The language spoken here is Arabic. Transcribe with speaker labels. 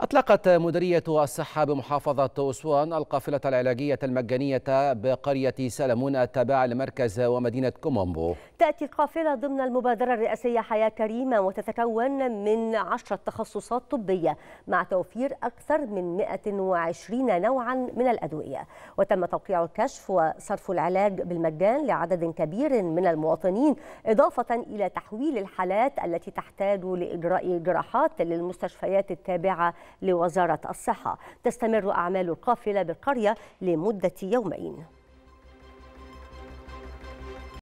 Speaker 1: أطلقت مديرية الصحة بمحافظة أسوان القافلة العلاجية المجانية بقرية سلمون التابعة لمركز ومدينة كومومبو
Speaker 2: تأتي القافلة ضمن المبادرة الرئاسية حياة كريمة وتتكون من عشرة تخصصات طبية مع توفير أكثر من 120 نوعا من الأدوية وتم توقيع الكشف وصرف العلاج بالمجان لعدد كبير من المواطنين إضافة إلى تحويل الحالات التي تحتاج لإجراء جراحات للمستشفيات التابعة لوزارة الصحة تستمر أعمال القافلة بالقرية لمدة يومين